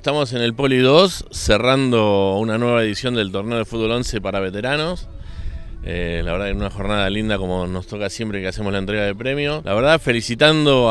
Estamos en el Poli 2, cerrando una nueva edición del torneo de fútbol 11 para veteranos. Eh, la verdad es una jornada linda como nos toca siempre que hacemos la entrega de premio. La verdad felicitando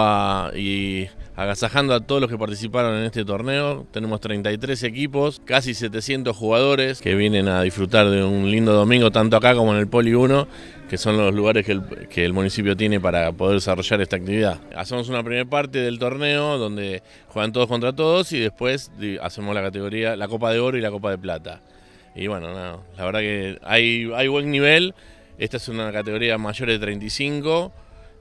y agasajando a todos los que participaron en este torneo. Tenemos 33 equipos, casi 700 jugadores que vienen a disfrutar de un lindo domingo tanto acá como en el Poli 1 que son los lugares que el, municipio tiene para poder desarrollar esta actividad. Hacemos una primera parte del torneo donde juegan todos contra todos y después hacemos la categoría, la Copa de Oro y la Copa de Plata. Y bueno, la verdad que hay, hay buen nivel, esta es una categoría mayor de 35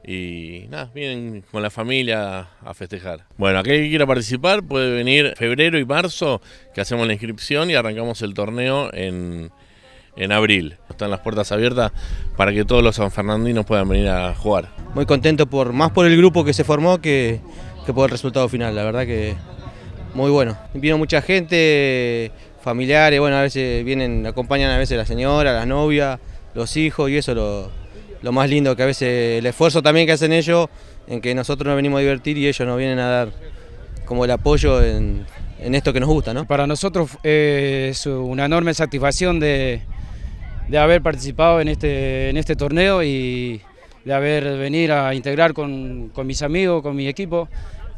y nada, vienen con la familia a festejar. Bueno, aquel que quiera participar puede venir febrero y marzo que hacemos la inscripción y arrancamos el torneo en, en abril están las puertas abiertas para que todos los sanfernandinos puedan venir a jugar. Muy contento por más por el grupo que se formó que, por el resultado final, la verdad que muy bueno. Vino mucha gente, familiares, bueno, a veces vienen, acompañan a veces la señora, las novias, los hijos y eso lo, lo más lindo que a veces el esfuerzo también que hacen ellos en que nosotros nos venimos a divertir y ellos nos vienen a dar como el apoyo en, esto que nos gusta. ¿no? Para nosotros eh, es una enorme satisfacción de, de haber participado en este, en este torneo y de haber venido a integrar con, mis amigos, con mi equipo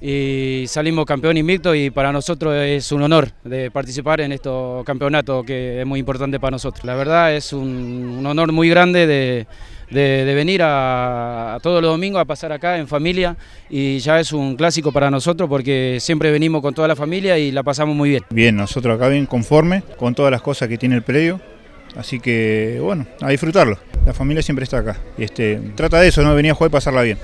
y salimos campeón invicto y para nosotros es un honor de participar en este campeonato que es muy importante para nosotros. La verdad es un, honor muy grande de, venir a, a, todos los domingos a pasar acá en familia y ya es un clásico para nosotros porque siempre venimos con toda la familia y la pasamos muy bien. Bien, nosotros acá bien conforme con todas las cosas que tiene el predio, Así que bueno, a disfrutarlo. La familia siempre está acá. Este, trata de eso, ¿no? Venía a jugar y pasarla bien.